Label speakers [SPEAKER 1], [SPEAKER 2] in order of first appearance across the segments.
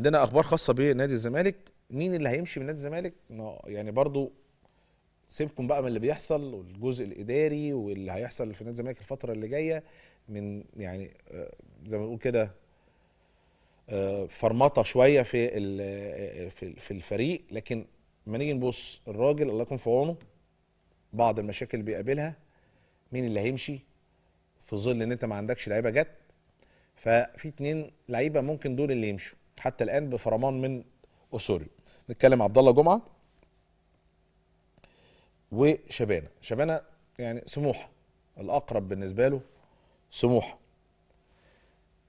[SPEAKER 1] عندنا اخبار خاصه بنادي الزمالك مين اللي هيمشي من نادي الزمالك يعني برضو سيبكم بقى من اللي بيحصل والجزء الاداري واللي هيحصل في نادي الزمالك الفتره اللي جايه من يعني آه، زي ما نقول كده آه، فرمطه شويه في آه، في الفريق لكن لما نيجي نبص الراجل الله يكون في عونه بعض المشاكل بيقابلها مين اللي هيمشي في ظل ان انت ما عندكش لعيبه جت ففي اتنين لعيبه ممكن دول اللي يمشوا حتى الان بفرمان من اسوريو نتكلم عبد الله جمعه وشبانه شبانه يعني سموحه الاقرب بالنسبه له سموحه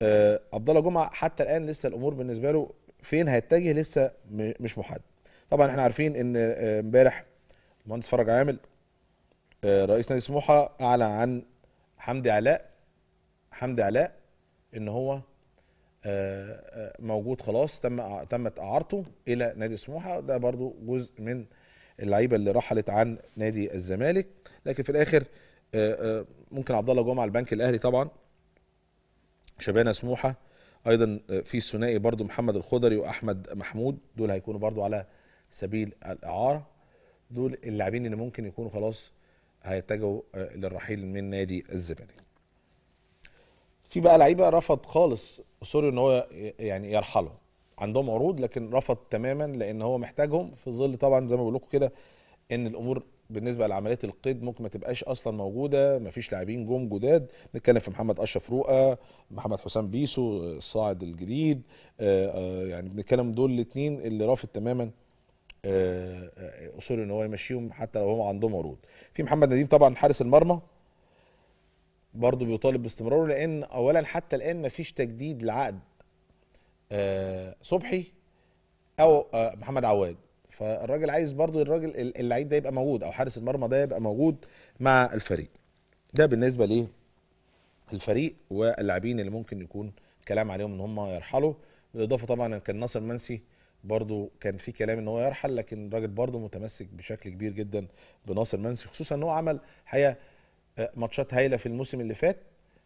[SPEAKER 1] أه عبد الله جمعه حتى الان لسه الامور بالنسبه له فين هيتجه لسه مش محدد طبعا احنا عارفين ان آه، امبارح المهندس فرج عامل آه، رئيس نادي سموحه اعلن عن حمدي علاء حمدي علاء ان هو آه، آه، موجود خلاص تم تمت اعارته الى نادي سموحه ده برضو جزء من اللعيبه اللي رحلت عن نادي الزمالك لكن في الاخر آه، ممكن عبد الله جمعه البنك الاهلي طبعا شبانه سموحه ايضا في الثنائي برضو محمد الخضري واحمد محمود دول هيكونوا برضو على سبيل الاعاره دول اللاعبين اللي ممكن يكونوا خلاص هيتجهوا للرحيل من نادي الزمالك في بقى لعيبه رفض خالص سوريو ان هو يعني يرحله عندهم عروض لكن رفض تماما لان هو محتاجهم في ظل طبعا زي ما بقول لكم كده ان الامور بالنسبه لعمليه القيد ممكن ما تبقاش اصلا موجوده مفيش لاعبين جم جداد نتكلم في محمد اشرف رؤى محمد حسام بيسو الصاعد الجديد آه، آه، يعني بنتكلم دول الاثنين اللي رافض تماما اصول آه، ان هو يمشيهم حتى لو هم عندهم عروض في محمد نديم طبعا حارس المرمى برضه بيطالب باستمراره لان اولا حتى الان مفيش تجديد لعقد أه صبحي او أه محمد عواد فالراجل عايز برضه الراجل اللعيب ده يبقى موجود او حارس المرمى ده يبقى موجود مع الفريق ده بالنسبه ليه الفريق واللاعبين اللي ممكن يكون كلام عليهم ان هم يرحلوا بالاضافه طبعا كان ناصر منسي برضه كان في كلام ان هو يرحل لكن الراجل برضه متمسك بشكل كبير جدا بناصر منسي خصوصا ان هو عمل حقيقه آه، ماتشات هايله في الموسم اللي فات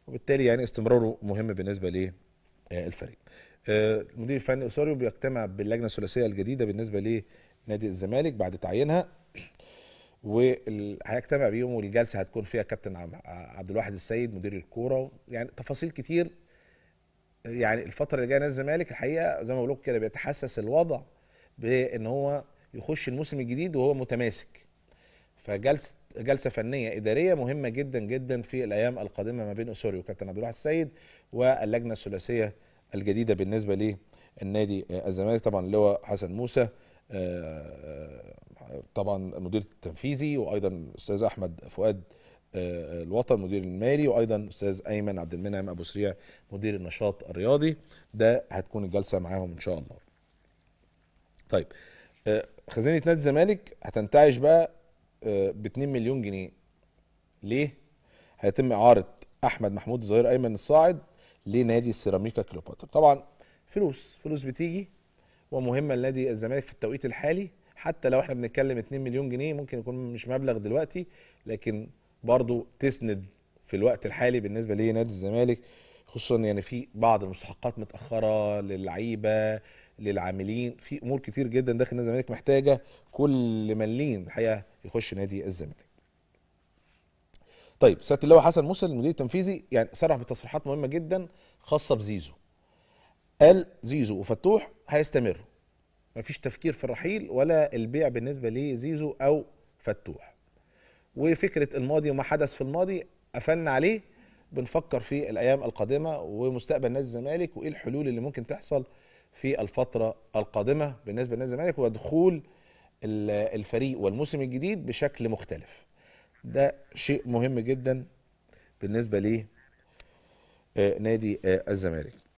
[SPEAKER 1] وبالتالي يعني استمراره مهم بالنسبه للفريق آه، آه، المدير الفني اوساريو بيجتمع باللجنه الثلاثيه الجديده بالنسبه لنادي الزمالك بعد تعيينها وهيجتمع بيهم والجلسه هتكون فيها كابتن عبد الواحد السيد مدير الكوره يعني تفاصيل كتير يعني الفتره اللي جايه نادي الزمالك الحقيقه زي ما بقول لكم كده بيتحسس الوضع بان هو يخش الموسم الجديد وهو متماسك فجلسه جلسه فنيه اداريه مهمه جدا جدا في الايام القادمه ما بين اسوريو وكابتن عبد الواحد السيد واللجنه الثلاثيه الجديده بالنسبه للنادي الزمالك طبعا هو حسن موسى آه، طبعا المدير التنفيذي وايضا الاستاذ احمد فؤاد آه، الوطن مدير المالي وايضا استاذ ايمن عبد المنعم ابو سريع مدير النشاط الرياضي ده هتكون الجلسه معاهم ان شاء الله طيب آه، خزينه نادي الزمالك هتنتعش بقى ب 2 مليون جنيه ليه هيتم اعاره احمد محمود الظهير ايمن الصاعد لنادي السيراميكا كليوباترا طبعا فلوس فلوس بتيجي ومهمه لنادي الزمالك في التوقيت الحالي حتى لو احنا بنتكلم 2 مليون جنيه ممكن يكون مش مبلغ دلوقتي لكن برضه تسند في الوقت الحالي بالنسبه لنادي الزمالك خصوصا يعني في بعض المستحقات متاخره للعيبه للعاملين في امور كتير جدا داخل نادي الزمالك محتاجه كل مليم الحقيقه يخش نادي الزمالك طيب سياده اللواء حسن موسى المدير التنفيذي يعني صرح بتصريحات مهمه جدا خاصه بزيزو قال زيزو وفتوح هيستمروا مفيش تفكير في الرحيل ولا البيع بالنسبه لزيزو او فتوح وفكره الماضي وما حدث في الماضي قفلنا عليه بنفكر في الايام القادمه ومستقبل نادي الزمالك وايه الحلول اللي ممكن تحصل في الفتره القادمه بالنسبه لنادي الزمالك ودخول الفريق والموسم الجديد بشكل مختلف ده شيء مهم جدا بالنسبه ليه آه، نادي آه، الزمالك